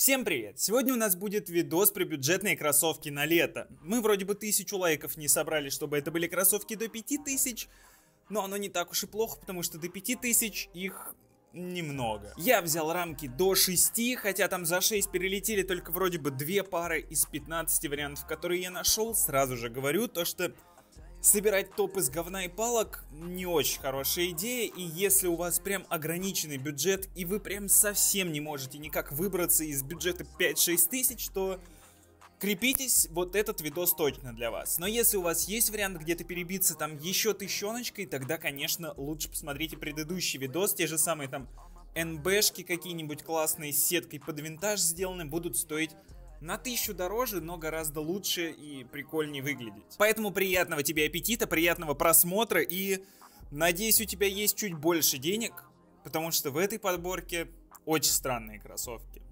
Всем привет! Сегодня у нас будет видос про бюджетные кроссовки на лето. Мы вроде бы тысячу лайков не собрали, чтобы это были кроссовки до 5000, но оно не так уж и плохо, потому что до 5000 их немного. Я взял рамки до 6, хотя там за 6 перелетели только вроде бы две пары из 15 вариантов, которые я нашел. Сразу же говорю то, что Собирать топ из говна и палок не очень хорошая идея, и если у вас прям ограниченный бюджет, и вы прям совсем не можете никак выбраться из бюджета 5-6 тысяч, то крепитесь, вот этот видос точно для вас. Но если у вас есть вариант где-то перебиться там еще тыщеночкой, тогда, конечно, лучше посмотрите предыдущий видос, те же самые там НБшки какие-нибудь классные с сеткой под винтаж сделаны, будут стоить на тысячу дороже, но гораздо лучше и прикольнее выглядеть. Поэтому приятного тебе аппетита, приятного просмотра и надеюсь у тебя есть чуть больше денег, потому что в этой подборке очень странные кроссовки.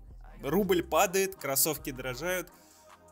Рубль падает, кроссовки дорожают.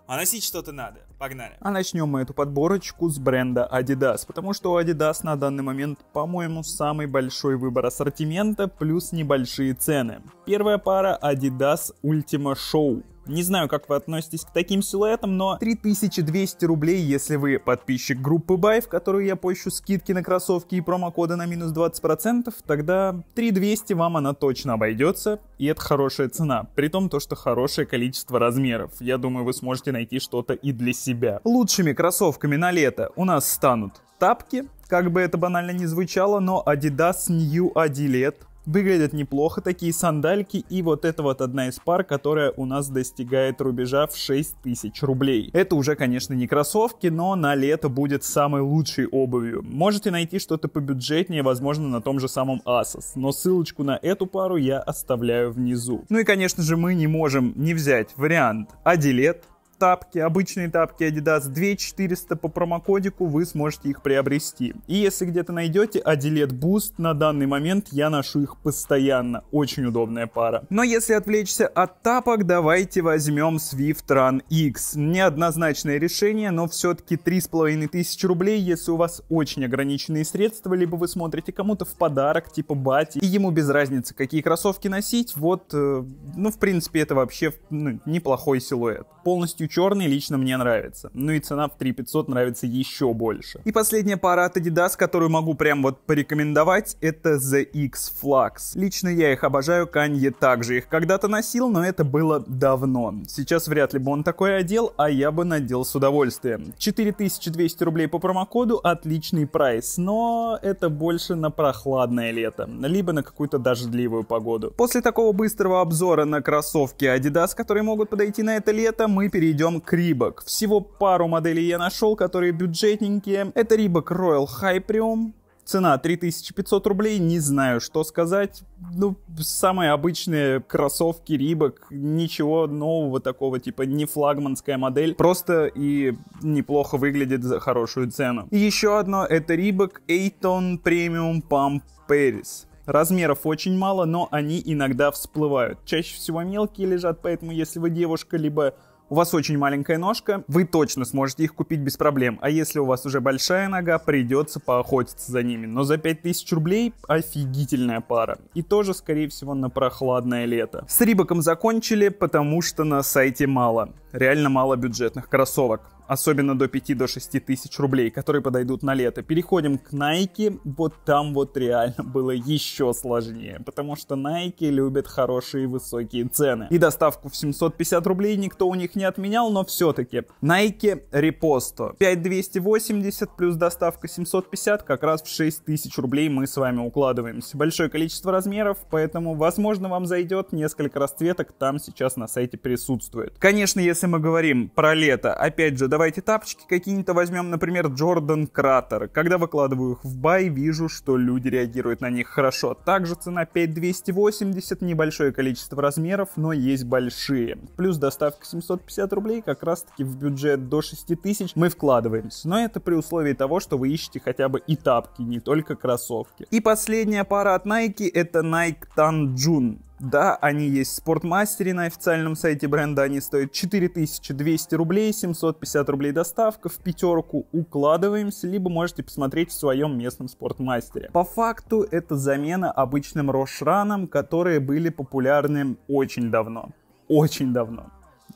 А носить что-то надо. Погнали. А начнем мы эту подборочку с бренда Adidas, потому что у Adidas на данный момент, по-моему, самый большой выбор ассортимента плюс небольшие цены. Первая пара Adidas Ultima Show. Не знаю, как вы относитесь к таким силуэтам, но 3200 рублей, если вы подписчик группы Buy, в которую я пощу скидки на кроссовки и промокоды на минус 20%, тогда 3200 вам она точно обойдется, и это хорошая цена. При том, то, что хорошее количество размеров. Я думаю, вы сможете найти что-то и для себя. Лучшими кроссовками на лето у нас станут тапки, как бы это банально не звучало, но Adidas New Adilet, Выглядят неплохо такие сандальки и вот это вот одна из пар, которая у нас достигает рубежа в 6000 рублей. Это уже, конечно, не кроссовки, но на лето будет самой лучшей обувью. Можете найти что-то побюджетнее, возможно, на том же самом Asos, но ссылочку на эту пару я оставляю внизу. Ну и, конечно же, мы не можем не взять вариант Адилет, тапки, обычные тапки Adidas 2400 по промокодику, вы сможете их приобрести. И если где-то найдете Adilet Boost, на данный момент я ношу их постоянно. Очень удобная пара. Но если отвлечься от тапок, давайте возьмем Swift Run X. Неоднозначное решение, но все-таки 3500 рублей, если у вас очень ограниченные средства, либо вы смотрите кому-то в подарок, типа бати, и ему без разницы, какие кроссовки носить, вот, э, ну, в принципе, это вообще ну, неплохой силуэт. Полностью полностью черный лично мне нравится. Ну и цена в 3500 нравится еще больше. И последняя пара от Adidas, которую могу прям вот порекомендовать, это The X Flux. Лично я их обожаю, Канье также их когда-то носил, но это было давно. Сейчас вряд ли бы он такое одел, а я бы надел с удовольствием. 4200 рублей по промокоду, отличный прайс, но это больше на прохладное лето, либо на какую-то дождливую погоду. После такого быстрого обзора на кроссовки Adidas, которые могут подойти на это лето, мы перейдем перейдем к Рибок. Всего пару моделей я нашел, которые бюджетненькие. Это Рибок Royal Hyprium, Цена 3500 рублей, не знаю, что сказать. Ну, самые обычные кроссовки, рибок, ничего нового такого, типа не флагманская модель, просто и неплохо выглядит за хорошую цену. И еще одно, это рибок Эйтон Премиум Pump Paris. Размеров очень мало, но они иногда всплывают. Чаще всего мелкие лежат, поэтому если вы девушка, либо у вас очень маленькая ножка, вы точно сможете их купить без проблем. А если у вас уже большая нога, придется поохотиться за ними. Но за 5000 рублей офигительная пара. И тоже, скорее всего, на прохладное лето. С Рибаком закончили, потому что на сайте мало. Реально мало бюджетных кроссовок особенно до 5-6 до тысяч рублей, которые подойдут на лето. Переходим к Nike, вот там вот реально было еще сложнее, потому что Nike любят хорошие высокие цены. И доставку в 750 рублей никто у них не отменял, но все-таки Nike reposto 5280 плюс доставка 750, как раз в тысяч рублей мы с вами укладываемся. Большое количество размеров, поэтому, возможно, вам зайдет несколько расцветок, там сейчас на сайте присутствует. Конечно, если мы говорим про лето, опять же, давайте тапочки какие-то возьмем, например, Джордан Кратер. Когда выкладываю их в бай, вижу, что люди реагируют на них хорошо. Также цена 5280, небольшое количество размеров, но есть большие. Плюс доставка 750 рублей, как раз таки в бюджет до 6000 мы вкладываемся. Но это при условии того, что вы ищете хотя бы и тапки, не только кроссовки. И последняя пара от Nike это Nike Tanjun. Да, они есть в спортмастере на официальном сайте бренда, они стоят 4200 рублей, 750 рублей доставка, в пятерку укладываемся, либо можете посмотреть в своем местном спортмастере. По факту это замена обычным рошранам, которые были популярны очень давно. Очень давно.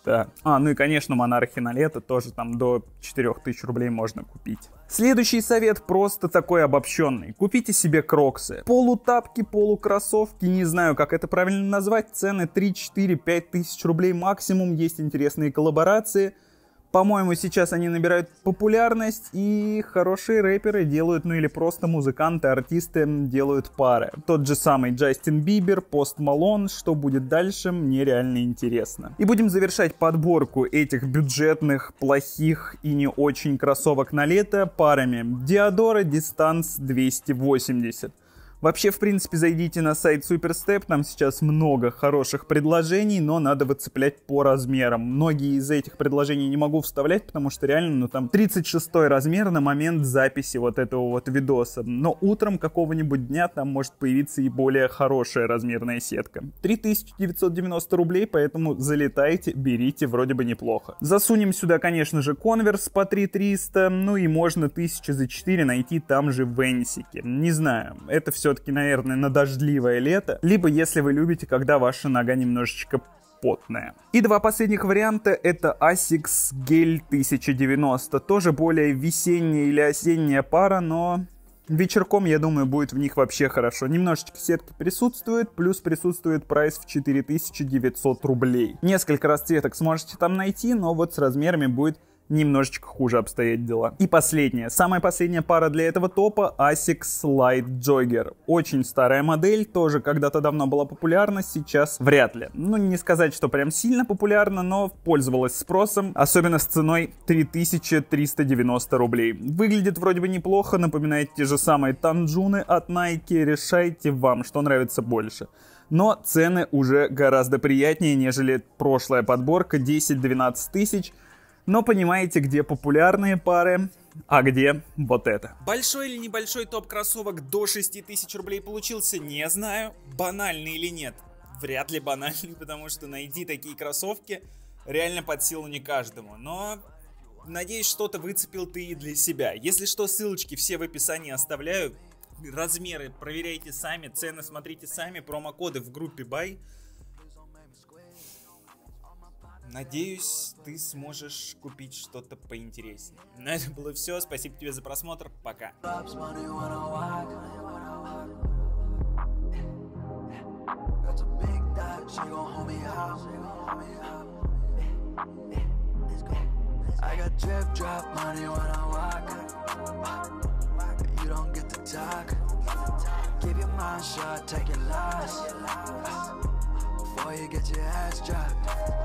Да. А, ну и, конечно, монархи на лето тоже там до 4000 рублей можно купить. Следующий совет просто такой обобщенный. Купите себе кроксы. Полутапки, полукроссовки, не знаю, как это правильно назвать. Цены 3-4-5 тысяч рублей максимум. Есть интересные коллаборации. По-моему, сейчас они набирают популярность, и хорошие рэперы делают, ну или просто музыканты, артисты делают пары. Тот же самый Джастин Бибер, Пост Малон, что будет дальше, мне реально интересно. И будем завершать подборку этих бюджетных, плохих и не очень кроссовок на лето парами. Диадора Дистанс 280. Вообще, в принципе, зайдите на сайт Суперстеп, там сейчас много хороших предложений, но надо выцеплять по размерам. Многие из этих предложений не могу вставлять, потому что реально, ну там 36 размер на момент записи вот этого вот видоса. Но утром какого-нибудь дня там может появиться и более хорошая размерная сетка. 3990 рублей, поэтому залетайте, берите, вроде бы неплохо. Засунем сюда, конечно же, конверс по 3300, ну и можно 1000 за 4 найти там же в Энсике. Не знаю, это все все-таки, наверное, на дождливое лето, либо если вы любите, когда ваша нога немножечко потная. И два последних варианта это ASICS Gel 1090, тоже более весенняя или осенняя пара, но Вечерком, я думаю, будет в них вообще хорошо. Немножечко сетки присутствует, плюс присутствует прайс в 4900 рублей. Несколько расцветок сможете там найти, но вот с размерами будет немножечко хуже обстоят дела. И последняя, самая последняя пара для этого топа ASICS Light Jogger. Очень старая модель, тоже когда-то давно была популярна, сейчас вряд ли. Ну, не сказать, что прям сильно популярна, но пользовалась спросом, особенно с ценой 3390 рублей. Выглядит вроде бы неплохо, напоминает те же самые Танжуны от Nike, решайте вам, что нравится больше но цены уже гораздо приятнее, нежели прошлая подборка 10-12 тысяч – но понимаете, где популярные пары, а где вот это? Большой или небольшой топ кроссовок до 6000 рублей получился, не знаю. Банальный или нет? Вряд ли банальный, потому что найти такие кроссовки реально под силу не каждому. Но надеюсь, что-то выцепил ты и для себя. Если что, ссылочки все в описании оставляю. Размеры проверяйте сами, цены смотрите сами, промокоды в группе Buy. Надеюсь, ты сможешь купить что-то поинтереснее. На этом было все. Спасибо тебе за просмотр. Пока. I got drip drop money when I walk You don't get to talk Keep your mind shut, take your loss Before you get your ass dropped